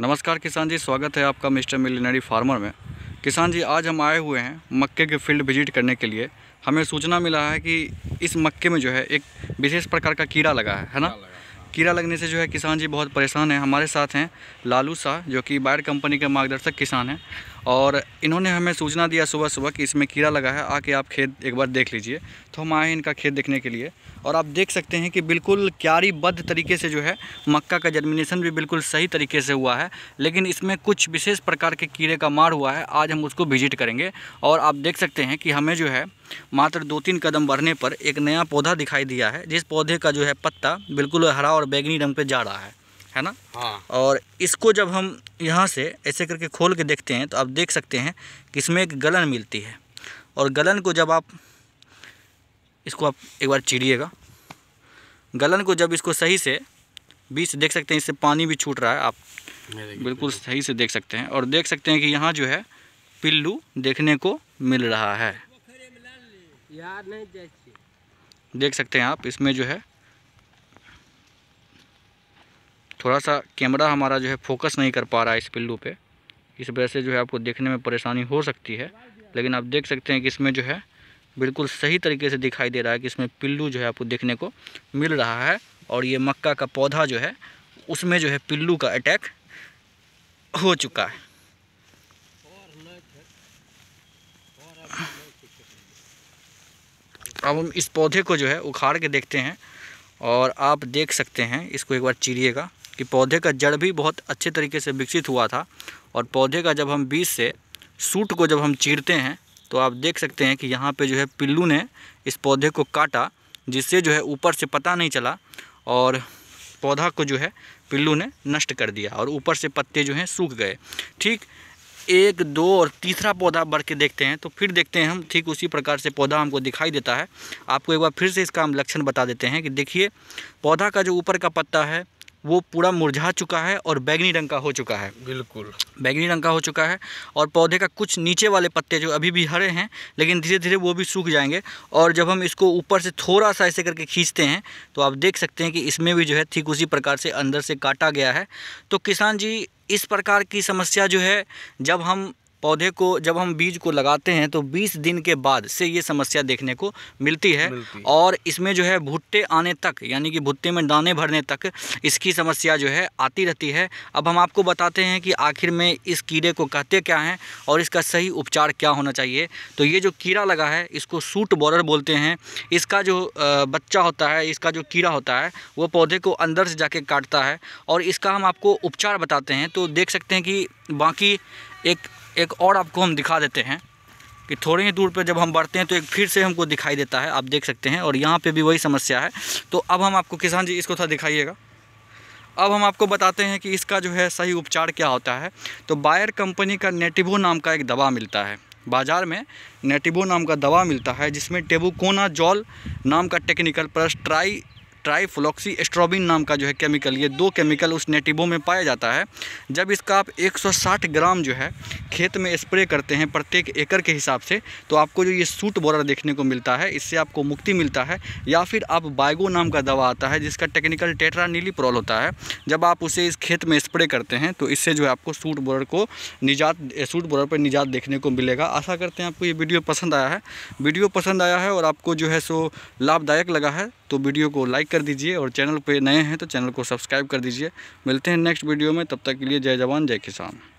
नमस्कार किसान जी स्वागत है आपका मिस्टर मिलीनरी फार्मर में किसान जी आज हम आए हुए हैं मक्के के फील्ड विजिट करने के लिए हमें सूचना मिला है कि इस मक्के में जो है एक विशेष प्रकार का कीड़ा लगा है है ना कीड़ा लगने से जो है किसान जी बहुत परेशान हैं हमारे साथ हैं लालू शाह जो कि बायर कंपनी के मार्गदर्शक किसान हैं और इन्होंने हमें सूचना दिया सुबह सुबह कि इसमें कीड़ा लगा है आके आप खेत एक बार देख लीजिए तो हम आए इनका खेत देखने के लिए और आप देख सकते हैं कि बिल्कुल क्यारीबद्ध तरीके से जो है मक्का का जर्मिनेशन भी बिल्कुल सही तरीके से हुआ है लेकिन इसमें कुछ विशेष प्रकार के कीड़े का मार हुआ है आज हम उसको विजिट करेंगे और आप देख सकते हैं कि हमें जो है मात्र दो तीन कदम बढ़ने पर एक नया पौधा दिखाई दिया है जिस पौधे का जो है पत्ता बिल्कुल हरा और बैगनी रंग पर जा रहा है है ना हाँ और इसको जब हम यहाँ से ऐसे करके खोल के देखते हैं तो आप देख सकते हैं कि इसमें एक गलन मिलती है और गलन को जब आप इसको आप एक बार चिड़िएगा गलन को जब इसको सही से बीच देख सकते हैं इससे पानी भी छूट रहा है आप बिल्कुल सही से देख सकते हैं और देख सकते हैं कि यहाँ जो है पिल्लू देखने को मिल रहा है देख सकते हैं आप इसमें जो है थोड़ा सा कैमरा हमारा जो है फोकस नहीं कर पा रहा है इस पिल्लू पे इस वजह से जो है आपको देखने में परेशानी हो सकती है लेकिन आप देख सकते हैं कि इसमें जो है बिल्कुल सही तरीके से दिखाई दे रहा है कि इसमें पिल्लू जो है आपको देखने को मिल रहा है और ये मक्का का पौधा जो है उसमें जो है पिल्लू का अटैक हो चुका है अब हम इस पौधे को जो है उखाड़ के देखते हैं और आप देख सकते हैं इसको एक बार चिरिएगा कि पौधे का जड़ भी बहुत अच्छे तरीके से विकसित हुआ था और पौधे का जब हम बीज से सूट को जब हम चीरते हैं तो आप देख सकते हैं कि यहाँ पे जो है पिल्लू ने इस पौधे को काटा जिससे जो है ऊपर से पता नहीं चला और पौधा को जो है पिल्लू ने नष्ट कर दिया और ऊपर से पत्ते जो हैं सूख गए ठीक एक दो और तीसरा पौधा बढ़ के देखते हैं तो फिर देखते हैं हम ठीक उसी प्रकार से पौधा हमको दिखाई देता है आपको एक बार फिर से इसका हम लक्षण बता देते हैं कि देखिए पौधा का जो ऊपर का पत्ता है वो पूरा मुरझा चुका है और बैगनी रंग का हो चुका है बिल्कुल बैगनी रंग का हो चुका है और पौधे का कुछ नीचे वाले पत्ते जो अभी भी हरे हैं लेकिन धीरे धीरे वो भी सूख जाएंगे और जब हम इसको ऊपर से थोड़ा सा ऐसे करके खींचते हैं तो आप देख सकते हैं कि इसमें भी जो है ठीक उसी प्रकार से अंदर से काटा गया है तो किसान जी इस प्रकार की समस्या जो है जब हम पौधे को जब हम बीज को लगाते हैं तो 20 दिन के बाद से ये समस्या देखने को मिलती है मिलती। और इसमें जो है भुट्टे आने तक यानी कि भुट्टे में दाने भरने तक इसकी समस्या जो है आती रहती है अब हम आपको बताते हैं कि आखिर में इस कीड़े को कहते क्या हैं और इसका सही उपचार क्या होना चाहिए तो ये जो कीड़ा लगा है इसको सूट बॉर्डर बोलते हैं इसका जो बच्चा होता है इसका जो कीड़ा होता है वो पौधे को अंदर से जाके काटता है और इसका हम आपको उपचार बताते हैं तो देख सकते हैं कि बाकी एक एक और आपको हम दिखा देते हैं कि थोड़ी ही दूर पर जब हम बढ़ते हैं तो एक फिर से हमको दिखाई देता है आप देख सकते हैं और यहाँ पर भी वही समस्या है तो अब हम आपको किसान जी इसको थोड़ा दिखाइएगा अब हम आपको बताते हैं कि इसका जो है सही उपचार क्या होता है तो बायर कंपनी का नेटिवो नाम का एक दवा मिलता है बाज़ार में नेटिवो नाम का दवा मिलता है जिसमें टेबुकोना जॉल नाम का technical plus tri trifloxystrobin नाम का जो है केमिकल ये दो केमिकल उस नेटिबो में पाया जाता है जब इसका आप 160 ग्राम जो है खेत में स्प्रे करते हैं प्रत्येक एकड़ के हिसाब से तो आपको जो ये सूट बोरर देखने को मिलता है इससे आपको मुक्ति मिलता है या फिर आप बाइगो नाम का दवा आता है जिसका टेक्निकल नीली प्रॉल होता है जब आप उसे इस खेत में स्प्रे करते हैं तो इससे जो है आपको सूट बोरर को निजात सूट बोरर पर निजात देखने को मिलेगा आशा करते हैं आपको ये वीडियो पसंद आया है वीडियो पसंद आया है और आपको जो है सो लाभदायक लगा है तो वीडियो को लाइक कर दीजिए और चैनल पर नए हैं तो चैनल को सब्सक्राइब कर दीजिए मिलते हैं नेक्स्ट वीडियो में तब तक के लिए जय जवान जय किसान